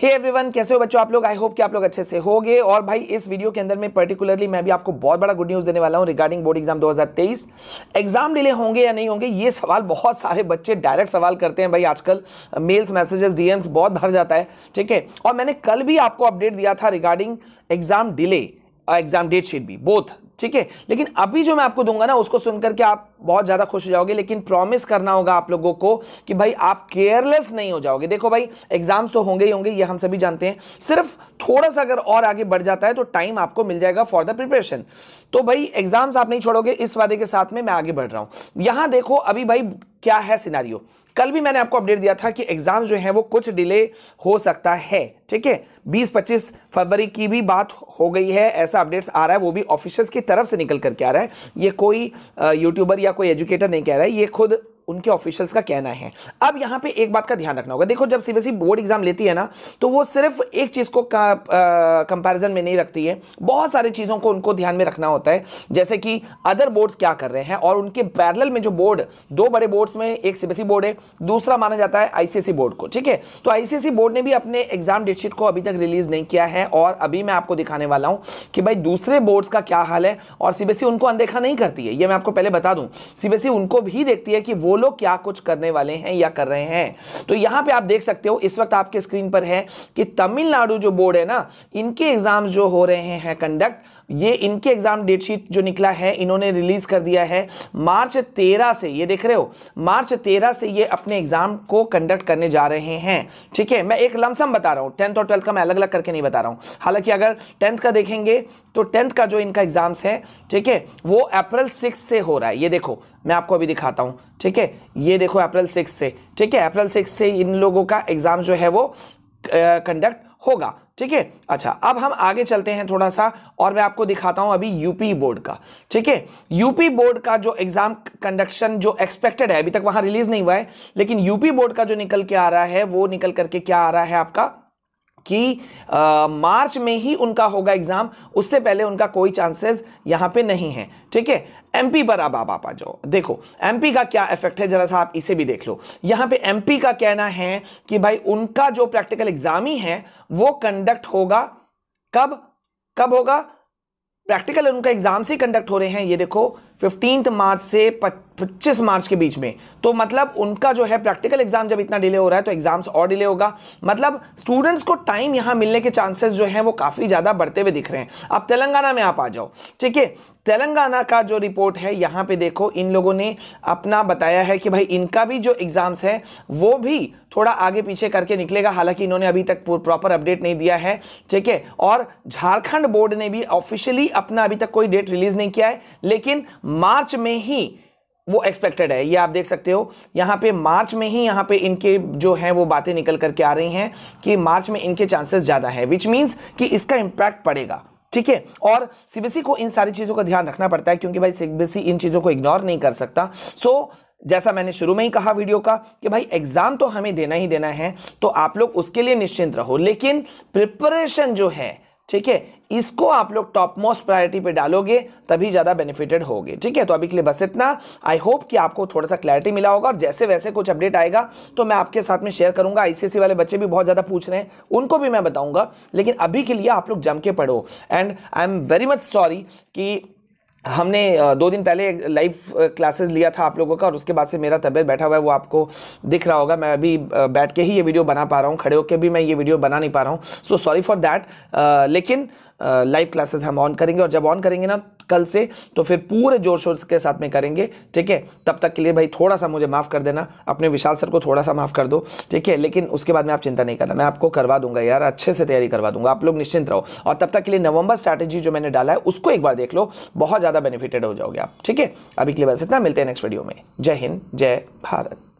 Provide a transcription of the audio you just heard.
हे hey everyone कैसे हो बच्चों आप लोग आई होप कि आप लोग अच्छे से होगे और भाई इस वीडियो के अंदर में पर्टिकुलरली मैं भी आपको बहुत बड़ा गुड न्यूज़ देने वाला हूँ regarding board exam 2023 exam delay होंगे या नहीं होंगे ये सवाल बहुत सारे बच्चे डायरेक्ट सवाल करते हैं भाई आजकल मेल्स मैसेजेस डीएम्स बहुत भर जाता है ठीक है और मैंने कल भी आपको अपडेट दिया था regarding exam delay exam date sheet भी बोथ ठीक है लेकिन अभी जो मैं आपको दूंगा ना उसको सुनकर के आप बहुत ज़्यादा खुश हो जाओगे लेकिन प्रॉमिस करना होगा आप लोगों को कि भाई आप केयरलेस नहीं हो जाओगे देखो भाई एग्जाम्स तो होंगे ही होंगे ये हम सभी जानते हैं सिर्फ थोड़ा सा अगर और आगे बढ़ जाता है तो टाइम आपको मिल जाएगा फॉर द प्रिपरेशन तो भाई एग्जाम्स आप नहीं छोड़ोगे इस वादे के साथ में मैं आगे बढ़ रहा हूं यहां देखो अभी भाई क्या है सिनारियो कल भी मैंने आपको अपडेट दिया था कि एग्ज़ाम जो है वो कुछ डिले हो सकता है ठीक है बीस पच्चीस फरवरी की भी बात हो गई है ऐसा अपडेट्स आ रहा है वो भी ऑफिशियल्स की तरफ से निकल करके आ रहा है ये कोई यूट्यूबर या कोई एजुकेटर नहीं कह रहा है ये खुद उनके ऑफिशियल्स का कहना है अब यहां पे एक बात का ध्यान रखना होगा देखो जब सीबीएसई बोर्ड एग्जाम लेती है ना तो वो सिर्फ एक चीज़ को कंपैरिजन में नहीं रखती है बहुत सारी चीज़ों को उनको ध्यान में रखना होता है जैसे कि अदर बोर्ड्स क्या कर रहे हैं और उनके पैरल में जो बोर्ड दो बड़े बोर्ड्स में एक सीबीएसई बोर्ड e है दूसरा माना जाता है आईसीएसई बोर्ड e को ठीक है तो आईसीएसई बोर्ड e ने भी अपने एग्जाम डेटशीट को अभी तक रिलीज नहीं किया है और अभी मैं आपको दिखाने वाला हूं कि भाई दूसरे बोर्ड्स का क्या हाल है और सीबीएसई उनको अनदेखा नहीं करती है यह मैं आपको पहले बता दूं सीबीएसई उनको भी देखती है कि वो लोग क्या कुछ करने वाले हैं या कर रहे हैं तो यहां पे आप देख सकते हो इस वक्त आपके स्क्रीन पर है कि तमिलनाडु जो बोर्ड है ना इनके एग्जाम जो हो रहे हैं है कंडक्ट ये इनके एग्जाम डेटशीट जो निकला है इन्होंने रिलीज कर दिया है मार्च तेरह से ये देख रहे हो मार्च तेरह से ये अपने एग्जाम को कंडक्ट करने जा रहे हैं ठीक है मैं एक लमसम बता रहा हूं टेंथ और ट्वेल्थ का मैं अलग अलग करके नहीं बता रहा हूं हालांकि अगर टेंथ का देखेंगे तो टेंथ का जो इनका एग्जाम्स है ठीक है वो अप्रैल सिक्स से हो रहा है ये देखो मैं आपको अभी दिखाता हूँ ठीक है ये देखो अप्रैल सिक्स से ठीक है अप्रैल सिक्स से इन लोगों का एग्ज़ाम जो है वो कंडक्ट होगा ठीक है अच्छा अब हम आगे चलते हैं थोड़ा सा और मैं आपको दिखाता हूं अभी यूपी बोर्ड का ठीक है यूपी बोर्ड का जो एग्जाम कंडक्शन जो एक्सपेक्टेड है अभी तक वहां रिलीज नहीं हुआ है लेकिन यूपी बोर्ड का जो निकल के आ रहा है वो निकल करके क्या आ रहा है आपका कि आ, मार्च में ही उनका होगा एग्ज़ाम उससे पहले उनका कोई चांसेस यहां पे नहीं है ठीक है एमपी पर अब आप आ जाओ देखो एमपी का क्या इफेक्ट है जरा सा आप इसे भी देख लो यहां पे एमपी का कहना है कि भाई उनका जो प्रैक्टिकल एग्ज़ाम ही है वो कंडक्ट होगा कब कब होगा प्रैक्टिकल उनका एग्ज़ाम से कंडक्ट हो रहे हैं ये देखो फिफ्टींथ मार्च से पच्चीस मार्च के बीच में तो मतलब उनका जो है प्रैक्टिकल एग्जाम जब इतना डिले हो रहा है तो एग्जाम्स और डिले होगा मतलब स्टूडेंट्स को टाइम यहाँ मिलने के चांसेस जो हैं वो काफ़ी ज़्यादा बढ़ते हुए दिख रहे हैं अब तेलंगाना में आप आ जाओ ठीक है तेलंगाना का जो रिपोर्ट है यहाँ पे देखो इन लोगों ने अपना बताया है कि भाई इनका भी जो एग्ज़ाम्स है वो भी थोड़ा आगे पीछे करके निकलेगा हालांकि इन्होंने अभी तक प्रॉपर अपडेट नहीं दिया है ठीक है और झारखंड बोर्ड ने भी ऑफिशियली अपना अभी तक कोई डेट रिलीज़ नहीं किया है लेकिन मार्च में ही वो एक्सपेक्टेड है ये आप देख सकते हो यहाँ पे मार्च में ही यहाँ पे इनके जो है वो बातें निकल करके आ रही हैं कि मार्च में इनके चांसेस ज़्यादा है विच मीन्स कि इसका इम्पैक्ट पड़ेगा ठीक है और सीबीएसई को इन सारी चीज़ों का ध्यान रखना पड़ता है क्योंकि भाई सीबीएसई इन चीज़ों को इग्नोर नहीं कर सकता सो so, जैसा मैंने शुरू में ही कहा वीडियो का कि भाई एग्ज़ाम तो हमें देना ही देना है तो आप लोग उसके लिए निश्चिंत रहो लेकिन प्रिपरेशन जो है ठीक है इसको आप लोग टॉप मोस्ट प्रायोरिटी पे डालोगे तभी ज़्यादा बेनिफिटेड होगे ठीक है तो अभी के लिए बस इतना आई होप कि आपको थोड़ा सा क्लैरिटी मिला होगा और जैसे वैसे कुछ अपडेट आएगा तो मैं आपके साथ में शेयर करूंगा आईसीएससी वाले बच्चे भी बहुत ज़्यादा पूछ रहे हैं उनको भी मैं बताऊंगा लेकिन अभी के लिए आप लोग जम के पढ़ो and I am very much sorry कि हमने दो दिन पहले लाइव क्लासेस लिया था आप लोगों का और उसके बाद से मेरा तबीयत बैठा हुआ है वो आपको दिख रहा होगा मैं अभी बैठ के ही ये वीडियो बना पा रहा हूँ खड़े होकर भी मैं ये वीडियो बना नहीं पा रहा हूँ सो सॉरी फॉर दैट लेकिन लाइव क्लासेस हम ऑन करेंगे और जब ऑन करेंगे ना कल से तो फिर पूरे जोर शोर के साथ में करेंगे ठीक है तब तक के लिए भाई थोड़ा सा मुझे माफ़ कर देना अपने विशाल सर को थोड़ा सा माफ़ कर दो ठीक है लेकिन उसके बाद में आप चिंता नहीं करना मैं आपको करवा दूंगा यार अच्छे से तैयारी करवा दूंगा आप लोग निश्चिंत रहो और तब तक के लिए नवंबर स्ट्रैटेजी जो मैंने डाला है उसको एक बार देख लो बहुत ज़्यादा बेनिफिटेड हो जाओगे आप ठीक है अभी के लिए बस इतना मिलते हैं नेक्स्ट वीडियो में जय हिंद जय भारत